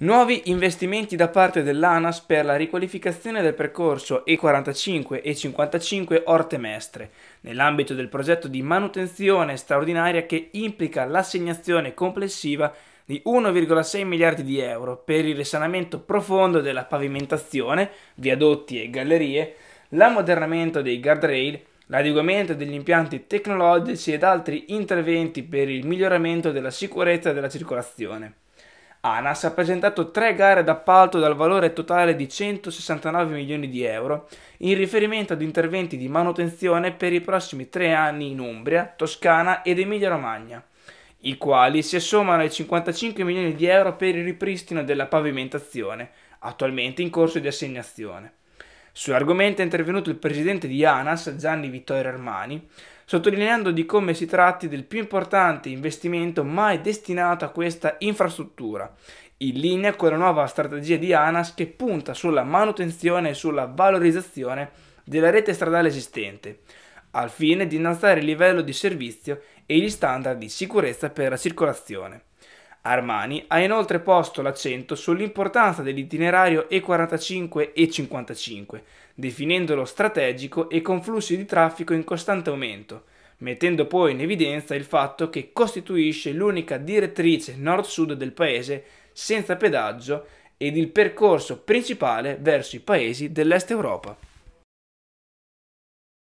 Nuovi investimenti da parte dell'ANAS per la riqualificazione del percorso E45 e 55 Ortemestre, nell'ambito del progetto di manutenzione straordinaria che implica l'assegnazione complessiva di 1,6 miliardi di euro per il risanamento profondo della pavimentazione, viadotti e gallerie, l'ammodernamento dei guardrail, l'adeguamento degli impianti tecnologici ed altri interventi per il miglioramento della sicurezza della circolazione. ANAS ha presentato tre gare d'appalto dal valore totale di 169 milioni di euro in riferimento ad interventi di manutenzione per i prossimi tre anni in Umbria, Toscana ed Emilia-Romagna, i quali si sommano ai 55 milioni di euro per il ripristino della pavimentazione, attualmente in corso di assegnazione. Sull'argomento è intervenuto il presidente di ANAS, Gianni Vittorio Armani, sottolineando di come si tratti del più importante investimento mai destinato a questa infrastruttura, in linea con la nuova strategia di ANAS che punta sulla manutenzione e sulla valorizzazione della rete stradale esistente, al fine di innalzare il livello di servizio e gli standard di sicurezza per la circolazione. Armani ha inoltre posto l'accento sull'importanza dell'itinerario E45 e 55, definendolo strategico e con flussi di traffico in costante aumento, mettendo poi in evidenza il fatto che costituisce l'unica direttrice nord-sud del paese senza pedaggio ed il percorso principale verso i paesi dell'est Europa.